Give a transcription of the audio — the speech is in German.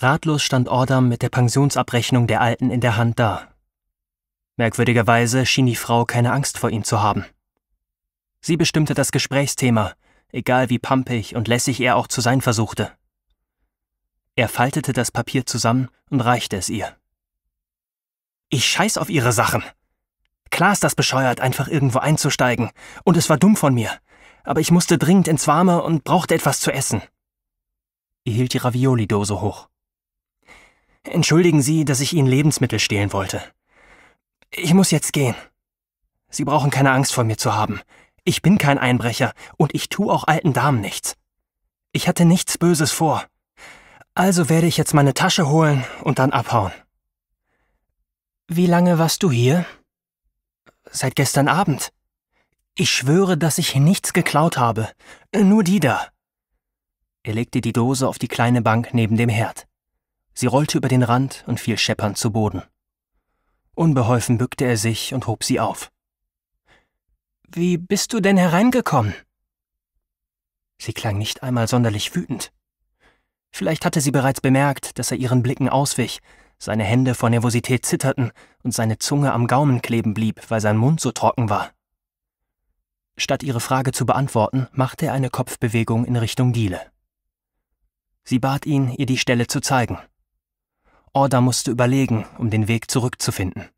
Ratlos stand Ordam mit der Pensionsabrechnung der Alten in der Hand da. Merkwürdigerweise schien die Frau keine Angst vor ihm zu haben. Sie bestimmte das Gesprächsthema, egal wie pampig und lässig er auch zu sein versuchte. Er faltete das Papier zusammen und reichte es ihr. Ich scheiß auf ihre Sachen. Klar ist das bescheuert, einfach irgendwo einzusteigen, und es war dumm von mir, aber ich musste dringend ins Warme und brauchte etwas zu essen. Er hielt die Ravioli-Dose hoch. Entschuldigen Sie, dass ich Ihnen Lebensmittel stehlen wollte. Ich muss jetzt gehen. Sie brauchen keine Angst vor mir zu haben. Ich bin kein Einbrecher und ich tue auch alten Damen nichts. Ich hatte nichts Böses vor. Also werde ich jetzt meine Tasche holen und dann abhauen. Wie lange warst du hier? Seit gestern Abend. Ich schwöre, dass ich nichts geklaut habe. Nur die da. Er legte die Dose auf die kleine Bank neben dem Herd. Sie rollte über den Rand und fiel scheppernd zu Boden. Unbeholfen bückte er sich und hob sie auf. Wie bist du denn hereingekommen? Sie klang nicht einmal sonderlich wütend. Vielleicht hatte sie bereits bemerkt, dass er ihren Blicken auswich, seine Hände vor Nervosität zitterten und seine Zunge am Gaumen kleben blieb, weil sein Mund so trocken war. Statt ihre Frage zu beantworten, machte er eine Kopfbewegung in Richtung Diele. Sie bat ihn, ihr die Stelle zu zeigen. Order oh, musste überlegen, um den Weg zurückzufinden.